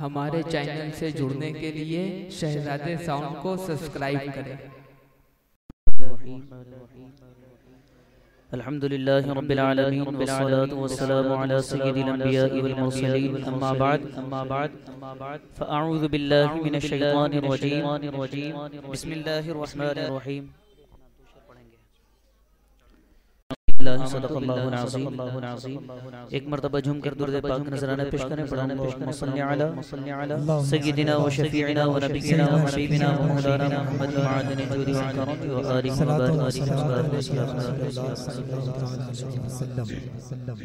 ہمارے چینل سے جڑنے کے لیے شہزادے ساؤنڈ کو سبسکرائب کریں الحمد لله رب العالمين والصلاة والسلام على سيد الأنبياء والمرسلين أما بعد أما بعد أما بعد فأعوذ بالله من الشيطان الرجيم بسم الله الرحمن الرحيم اللہ صدق اللہ العظیم ایک مرتبہ جھوم کر درد پاک نظرانہ پیش کریں پڑھانے پیش کریں مصنع علی سیدنا و شفیعنا و نبینا و حبیبنا و مولانا محمد و عادن جودی و کرمتی و آری و مداد و آری و مداد و آری و مداد و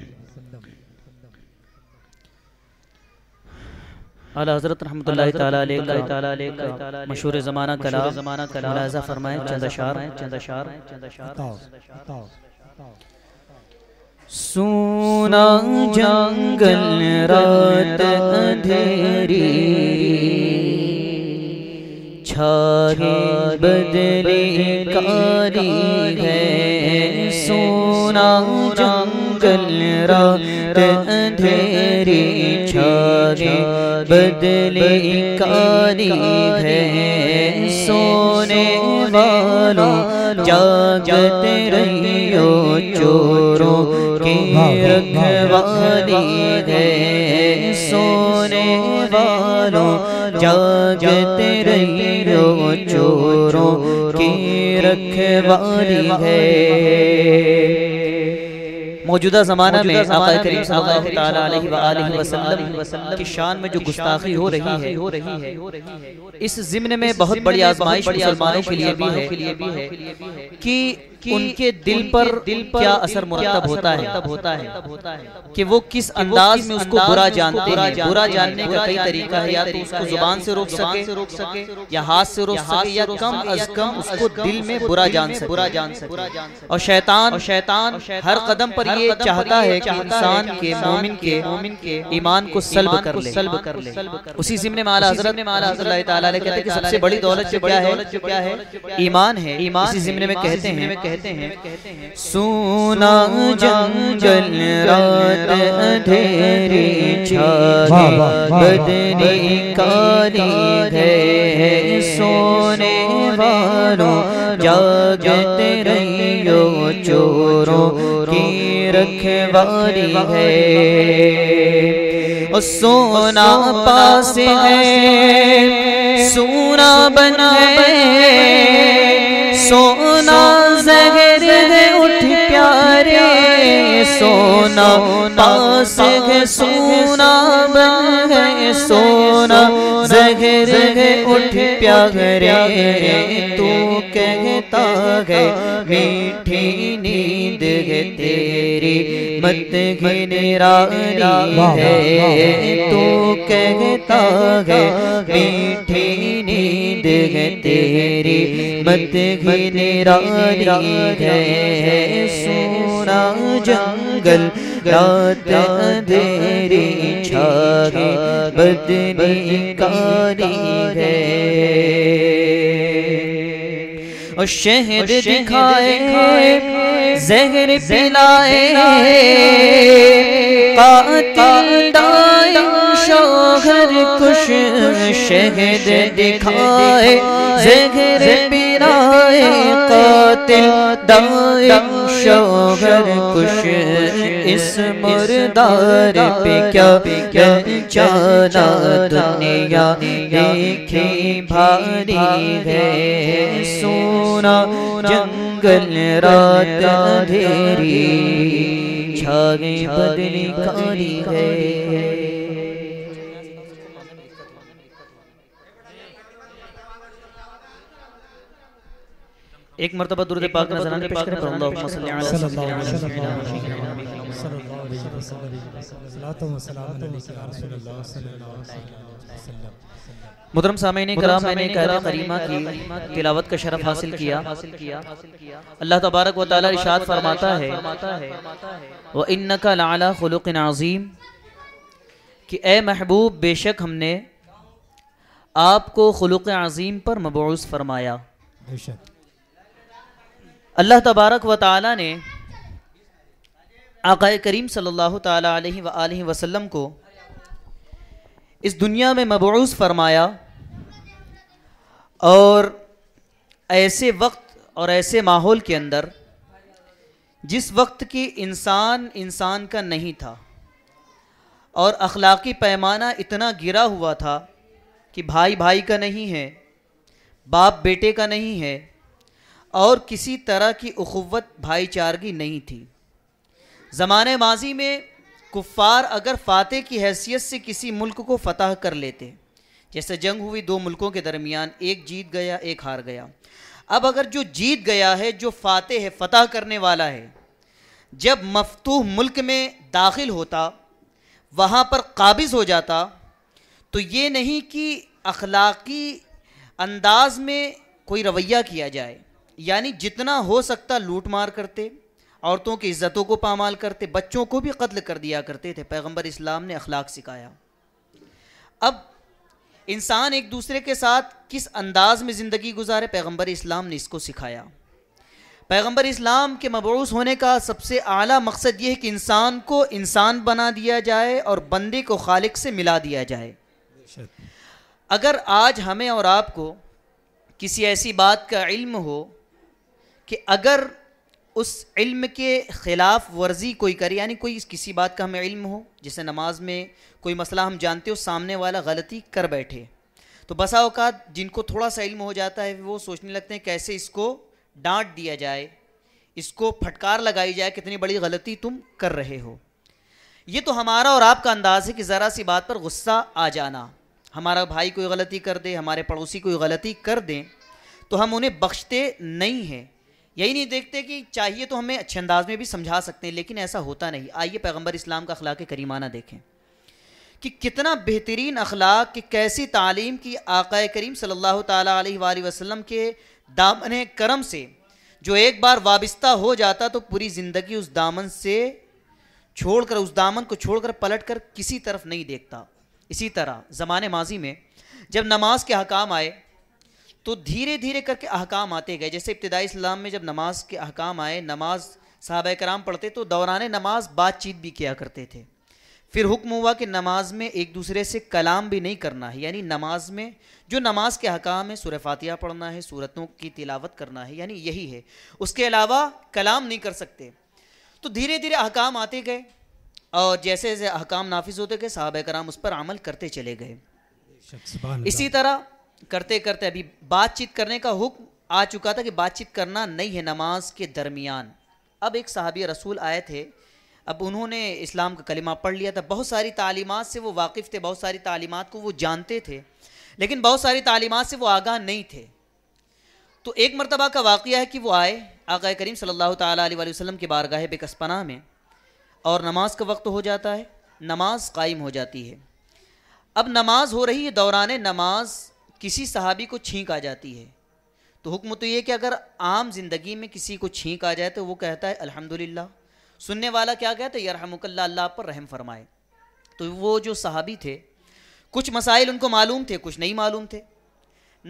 اللہ حضرت رحمت اللہ تعالیٰ علیہ کا مشہور زمانہ کلاب ملاحظہ فرمائیں چند اشار ہیں چند اشار چند اشار سونا جنگل رات اندھیری چار بدلے کاری ہے سونا جنگل رات اندھیری چرا بدلے کاری ہے سونے والوں جاگت رہیو چوروں کی رکھوانی دے سونے والوں جاگتے رہیو چوروں کی رکھوانی دے موجودہ زمانہ میں آقا کریم صلی اللہ علیہ وآلہ وسلم کی شان میں جو گستاخی ہو رہی ہے اس زمن میں بہت بڑی آزمائش مسلمانوں کے لیے بھی ہے کہ ان کے دل پر کیا اثر مرتب ہوتا ہے کہ وہ کس انداز میں اس کو برا جانتے ہیں برا جاننے کا کئی طریقہ ہے یا تو اس کو زبان سے روک سکے یا ہاتھ سے روک سکے یا کم از کم اس کو دل میں برا جان سکے اور شیطان ہر قدم پر یہ چاہتا ہے کہ انسان کے مومن کے ایمان کو سلب کر لے اسی زمن مالا حضرت اللہ تعالیٰ کہتے ہیں کہ سب سے بڑی دولت جو کیا ہے ایمان ہے اسی زمن میں کہتے ہیں کہتے ہیں سونا جنگل رات اندھیری رات بدنی کاری ہے سونے والوں جاگتے رہیو چوروں کی رکھواری ہے سونا پاس ہے سونا بنا سونا سونا پاس ہے سونا بن گئے سونا زہر ہے اٹھ پیارے تو کہتا ہے میٹھی نید نیند ہے تیری مت گھنی رانی ہے تو کہتا ہے میٹھی نیند ہے تیری مت گھنی رانی ہے سونا جنگل رات یا بدنی کاری ہے اور شہر دکھائے زہر پلائے قاتل دائی شوہر خوش شہد دکھائے زہر پلائے قاتل دائی شوہر کش اس مردار پہ کیا جانا دنیا چاریا بھاری ہے سونا جنگل رات چھاگیں بدلی کاری ہے ایک مرتبہ درود پاک نظر آنے پاک نظر آنے پاک نظر آنے پاک نظر آنے پاک مدرم سامین اکرام میں نے کہہ رہا مریمہ کی تلاوت کا شرف حاصل کیا اللہ تبارک و تعالی رشاد فرماتا ہے وَإِنَّكَ لَعَلَى خُلُقٍ عَظِيمٍ کہ اے محبوب بے شک ہم نے آپ کو خلق عظیم پر مبعوث فرمایا بے شک اللہ تبارک و تعالی نے آقائے کریم صلی اللہ تعالیٰ علیہ وآلہ وسلم کو اس دنیا میں مبعوث فرمایا اور ایسے وقت اور ایسے ماحول کے اندر جس وقت کی انسان انسان کا نہیں تھا اور اخلاقی پیمانہ اتنا گرا ہوا تھا کہ بھائی بھائی کا نہیں ہے باپ بیٹے کا نہیں ہے اور کسی طرح کی اخوت بھائی چارگی نہیں تھی زمانے ماضی میں کفار اگر فاتح کی حیثیت سے کسی ملک کو فتح کر لیتے جیسے جنگ ہوئی دو ملکوں کے درمیان ایک جیت گیا ایک ہار گیا اب اگر جو جیت گیا ہے جو فاتح ہے فتح کرنے والا ہے جب مفتوح ملک میں داخل ہوتا وہاں پر قابض ہو جاتا تو یہ نہیں کہ اخلاقی انداز میں کوئی رویہ کیا جائے یعنی جتنا ہو سکتا لوٹ مار کرتے عورتوں کی عزتوں کو پامال کرتے بچوں کو بھی قتل کر دیا کرتے تھے پیغمبر اسلام نے اخلاق سکھایا اب انسان ایک دوسرے کے ساتھ کس انداز میں زندگی گزارے پیغمبر اسلام نے اس کو سکھایا پیغمبر اسلام کے مبعوث ہونے کا سب سے اعلیٰ مقصد یہ ہے کہ انسان کو انسان بنا دیا جائے اور بندے کو خالق سے ملا دیا جائے اگر آج ہمیں اور آپ کو کسی ایسی بات کا علم ہو کہ اگر اس علم کے خلاف ورزی کوئی کرے یعنی کوئی کسی بات کا ہمیں علم ہو جیسے نماز میں کوئی مسئلہ ہم جانتے ہو سامنے والا غلطی کر بیٹھے تو بسا اوقات جن کو تھوڑا سا علم ہو جاتا ہے وہ سوچنے لگتے ہیں کیسے اس کو ڈانٹ دیا جائے اس کو پھٹکار لگائی جائے کتنی بڑی غلطی تم کر رہے ہو یہ تو ہمارا اور آپ کا انداز ہے کہ ذرا سی بات پر غصہ آ جانا ہمارا بھائی کوئی غلطی کر دے ہمارے پڑوسی کوئی غلطی کر دیں تو ہم انہیں بخشتے نہیں ہیں یہی نہیں دیکھتے کہ چاہیے تو ہمیں اچھے انداز میں بھی سمجھا سکتے ہیں لیکن ایسا ہوتا نہیں آئیے پیغمبر اسلام کا اخلاق کریمانہ دیکھیں کہ کتنا بہترین اخلاق کہ کیسی تعلیم کی آقا کریم صلی اللہ تعالیٰ علیہ وآلہ وسلم کے دامن کرم سے جو ایک بار وابستہ ہو جاتا تو پوری زندگی اس دامن سے چھوڑ کر اس دامن کو چھوڑ کر پلٹ کر کسی طرف نہیں دیکھتا اسی طرح زمانے ماضی میں جب نماز کے حکام آئے تو دھیرے دھیرے کر کے احکام آتے گئے جیسے ابتدائی اسلام میں جب نماز کے احکام آئے نماز صحابہ کرام پڑھتے تو دوران نماز بات چیت بھی کیا کرتے تھے پھر حکم ہوا کہ نماز میں ایک دوسرے سے کلام بھی نہیں کرنا ہے یعنی نماز میں جو نماز کے حکام ہے فاتحہ پڑھنا ہے صورتوں کی تلاوت کرنا ہے یعنی یہی ہے اس کے علاوہ کلام نہیں کر سکتے تو دھیرے دھیرے احکام آتے گئے اور جیسے جیسے احکام نافذ ہوتے گئے صحابہ کرام اس پر عمل کرتے چلے گئے اسی طرح کرتے کرتے ابھی بات چیت کرنے کا حکم آ چکا تھا کہ بات چیت کرنا نہیں ہے نماز کے درمیان اب ایک صحابی رسول آئے تھے اب انہوں نے اسلام کا کلمہ پڑھ لیا تھا بہت ساری تعلیمات سے وہ واقف تھے بہت ساری تعلیمات کو وہ جانتے تھے لیکن بہت ساری تعلیمات سے وہ آگاہ نہیں تھے تو ایک مرتبہ کا واقعہ ہے کہ وہ آئے آقا کریم صلی اللہ تعالیٰ علیہ وسلم کی بارگاہ بے کسپنا میں اور نماز کا وقت ہو جاتا ہے نماز قائم ہو جاتی ہے اب نماز ہو رہی ہے دوران نماز کسی صحابی کو چھینک آ جاتی ہے تو حکم تو یہ کہ اگر عام زندگی میں کسی کو چھینک آ جائے تو وہ کہتا ہے الحمد سننے والا کیا کہتا ہے یرحمک اللہ اللہ پر رحم فرمائے تو وہ جو صحابی تھے کچھ مسائل ان کو معلوم تھے کچھ نہیں معلوم تھے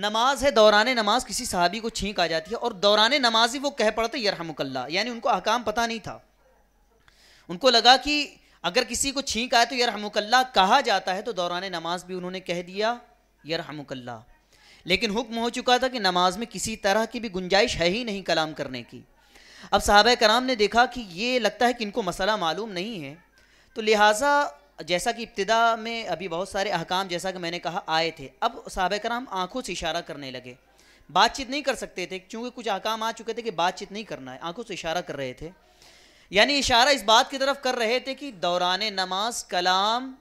نماز ہے دوران نماز کسی صحابی کو چھینک آ جاتی ہے اور دوران نماز ہی وہ کہہ پڑتے یرحم اللہ یعنی ان کو احکام پتہ نہیں تھا ان کو لگا کہ اگر کسی کو چھینک آئے تو یرحمک اللہ کہا جاتا ہے تو دوران نماز بھی انہوں نے کہہ دیا یرحمک اللہ لیکن حکم ہو چکا تھا کہ نماز میں کسی طرح کی بھی گنجائش ہے ہی نہیں کلام کرنے کی اب صحابہ کرام نے دیکھا کہ یہ لگتا ہے کہ ان کو مسئلہ معلوم نہیں ہے تو لہٰذا جیسا کہ ابتدا میں ابھی بہت سارے احکام جیسا کہ میں نے کہا آئے تھے اب صحابہ کرام آنکھوں سے اشارہ کرنے لگے بات چیت نہیں کر سکتے تھے چونکہ کچھ احکام آ چکے تھے کہ بات چیت نہیں کرنا ہے آنکھوں سے اشارہ کر رہے تھے یعنی اشارہ اس بات کی طرف کر رہے تھے کہ دوران نماز کلام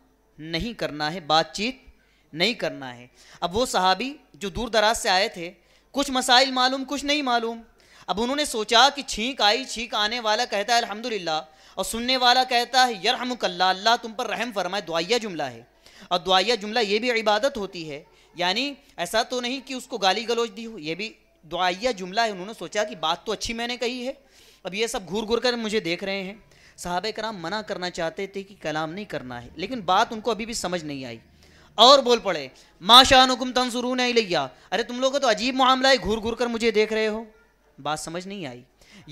نہیں کرنا ہے بات چیت نہیں کرنا ہے اب وہ صحابی جو دور دراز سے آئے تھے کچھ مسائل معلوم کچھ نہیں معلوم اب انہوں نے سوچا کہ چھینک آئی چھینک آنے والا کہتا ہے الحمد اور سننے والا کہتا ہے یرحمک اللہ اللہ تم پر رحم فرمائے دعائیہ جملہ ہے اور دعائیہ جملہ یہ بھی عبادت ہوتی ہے یعنی ایسا تو نہیں کہ اس کو گالی گلوچ دی ہو یہ بھی دعائیہ جملہ ہے انہوں نے سوچا کہ بات تو اچھی میں نے کہی ہے اب یہ سب گھور گھر کر مجھے دیکھ رہے ہیں صحابہ کرام منع کرنا چاہتے تھے کہ کلام نہیں کرنا ہے لیکن بات ان کو ابھی بھی سمجھ نہیں آئی اور بول پڑے ما شانکم تنظرون علیہ ارے تم لوگ تو عجیب معاملہ ہے گھر گھر کر مجھے دیکھ رہے ہو بات سمجھ نہیں آئی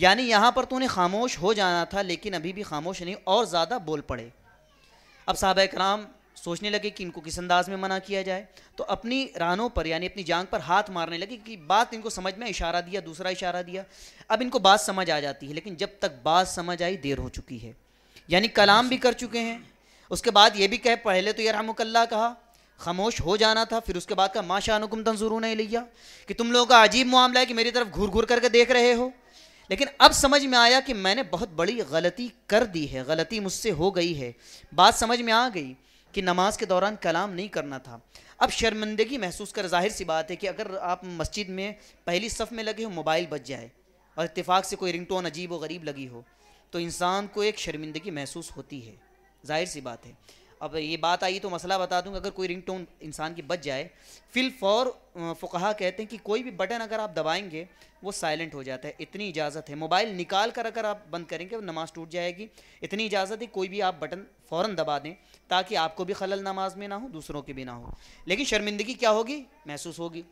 یعنی یہاں پر تو انہیں خاموش ہو جانا تھا لیکن ابھی بھی خاموش نہیں اور زیادہ بول پڑے اب صحابہ اکرام سوچنے لگے کہ ان کو کس انداز میں منع کیا جائے تو اپنی رانوں پر یعنی اپنی جانگ پر ہاتھ مارنے لگے کہ بات ان کو سمجھ میں اشارہ دیا دوسرا اشارہ دیا اب ان کو بات سمجھ آ جاتی ہے لیکن جب تک بات سمجھ آئی دیر ہو چکی ہے یعنی کلام بھی کر چکے ہیں اس کے بعد یہ بھی کہے پہلے تو یہ رحم اللہ کہا خاموش ہو جانا تھا پھر اس کے بعد کا ما شانوں تنظرون تنظوروں نے لیا کہ تم لوگوں کا عجیب معاملہ ہے کہ میری طرف گھر گھر کر کے دیکھ رہے ہو لیکن اب سمجھ میں آیا کہ میں نے بہت بڑی غلطی کر دی ہے غلطی مجھ سے ہو گئی ہے بات سمجھ میں آ گئی کہ نماز کے دوران کلام نہیں کرنا تھا اب شرمندگی محسوس کر ظاہر سی بات ہے کہ اگر آپ مسجد میں پہلی صف میں لگے ہو موبائل بچ جائے اور اتفاق سے کوئی رنگ ٹون عجیب و غریب لگی ہو تو انسان کو ایک شرمندگی محسوس ہوتی ہے ظاہر سی بات ہے اب یہ بات آئی تو مسئلہ بتا دوں گا اگر کوئی رنگ ٹون انسان کی بچ جائے فل فور فقہ کہتے ہیں کہ کوئی بھی بٹن اگر آپ دبائیں گے وہ سائلنٹ ہو جاتا ہے اتنی اجازت ہے موبائل نکال کر اگر آپ بند کریں گے نماز ٹوٹ جائے گی اتنی اجازت ہے کوئی بھی آپ بٹن فوراً دبا دیں تاکہ آپ کو بھی خلل نماز میں نہ ہو دوسروں کی بھی نہ ہو لیکن شرمندگی کیا ہوگی محسوس ہوگی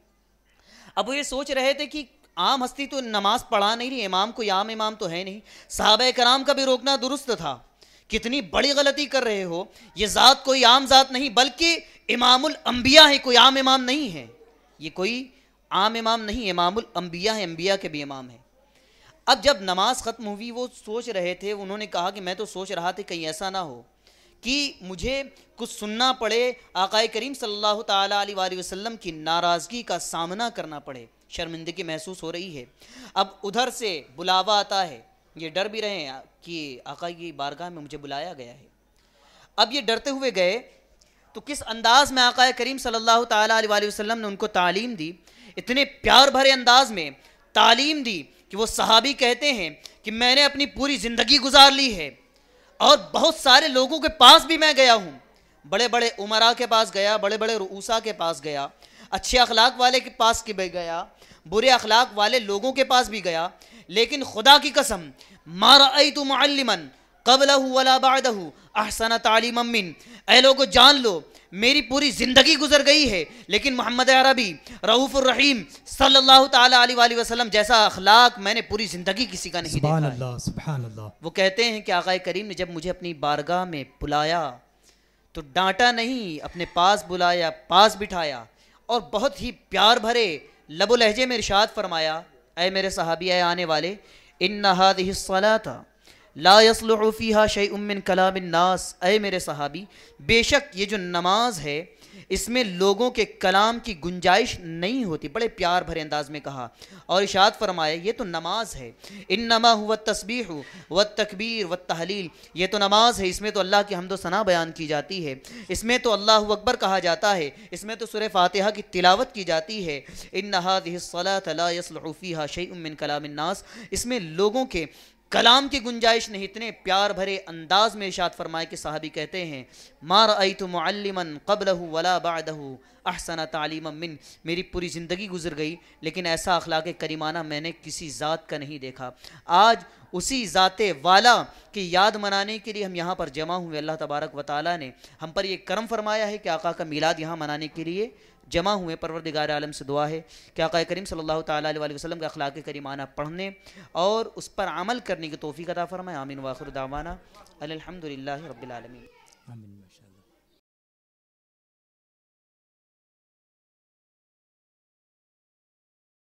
اب وہ یہ سوچ رہے تھے کہ عام ہستی تو نماز پڑھا نہیں رہی امام کو عام امام تو ہے نہیں صحابہ کرام کا بھی روکنا درست تھا کتنی بڑی غلطی کر رہے ہو یہ ذات کوئی عام ذات نہیں بلکہ امام الانبیاء ہے کوئی عام امام نہیں ہے یہ کوئی عام امام نہیں امام الانبیاء ہے انبیاء کے بھی امام ہے اب جب نماز ختم ہوئی وہ سوچ رہے تھے انہوں نے کہا کہ میں تو سوچ رہا تھا کہیں ایسا نہ ہو کہ مجھے کچھ سننا پڑے آقا کریم صلی اللہ تعالیٰ علیہ وآلہ وسلم کی ناراضگی کا سامنا کرنا پڑے شرمندگی محسوس ہو رہی ہے اب ادھر سے بلاوا آتا ہے یہ ڈر بھی رہے ہیں کہ آقا کی بارگاہ میں مجھے بلایا گیا ہے اب یہ ڈرتے ہوئے گئے تو کس انداز میں آقا کریم صلی اللہ تعالیٰ علیہ وسلم نے ان کو تعلیم دی اتنے پیار بھرے انداز میں تعلیم دی کہ وہ صحابی کہتے ہیں کہ میں نے اپنی پوری زندگی گزار لی ہے اور بہت سارے لوگوں کے پاس بھی میں گیا ہوں بڑے بڑے عمرا کے پاس گیا بڑے بڑے رؤوسا کے پاس گیا اچھے اخلاق والے کے پاس بھی گیا برے اخلاق والے لوگوں کے پاس بھی گیا لیکن خدا کی قسم ما ای معلمن قبل ولا ولاب احسن تعلیم من اے لوگو جان لو میری پوری زندگی گزر گئی ہے لیکن محمد عربی رعوف الرحیم صلی اللہ تعالیٰ علیہ وآلہ وسلم جیسا اخلاق میں نے پوری زندگی کسی کا نہیں دیکھا وہ کہتے ہیں کہ آقا کریم نے جب مجھے اپنی بارگاہ میں بلایا تو ڈانٹا نہیں اپنے پاس بلایا پاس بٹھایا اور بہت ہی پیار بھرے لب و لہجے میں ارشاد فرمایا اے میرے صحابی اے آنے والے ان لا لاسل رفیحہ شی امن کلام الناس اے میرے صحابی بے شک یہ جو نماز ہے اس میں لوگوں کے کلام کی گنجائش نہیں ہوتی بڑے پیار بھرے انداز میں کہا اور اشاد فرمائے یہ تو نماز ہے انما ہوا تسبیح و تکبیر و تحلیل یہ تو نماز ہے اس میں تو اللہ کی حمد و ثنا بیان کی جاتی ہے اس میں تو اللہ اکبر کہا جاتا ہے اس میں تو سورہ فاتحہ کی تلاوت کی جاتی ہے یصلح فیہا شیئ من کلام الناس اس میں لوگوں کے کلام کی گنجائش نہیں اتنے پیار بھرے انداز میں اشارت فرمائے کہ صحابی کہتے ہیں مار رأیت معلما قبلہ ولا بعدہ احسن تعلیم من میری پوری زندگی گزر گئی لیکن ایسا اخلاق کریمانہ میں نے کسی ذات کا نہیں دیکھا آج اسی ذات والا کی یاد منانے کے لیے ہم یہاں پر جمع ہوئے اللہ تبارک و تعالیٰ نے ہم پر یہ کرم فرمایا ہے کہ آقا کا میلاد یہاں منانے کے لیے جمع ہوئے پروردگار عالم سے دعا ہے کہ آقا کریم صلی اللہ تعالیٰ علیہ وسلم کا اخلاق کریمانہ پڑھنے اور اس پر عمل کرنے کی توفیق عطا فرمائے آمین واخر دعوانا الحمد للہ العالمین العالم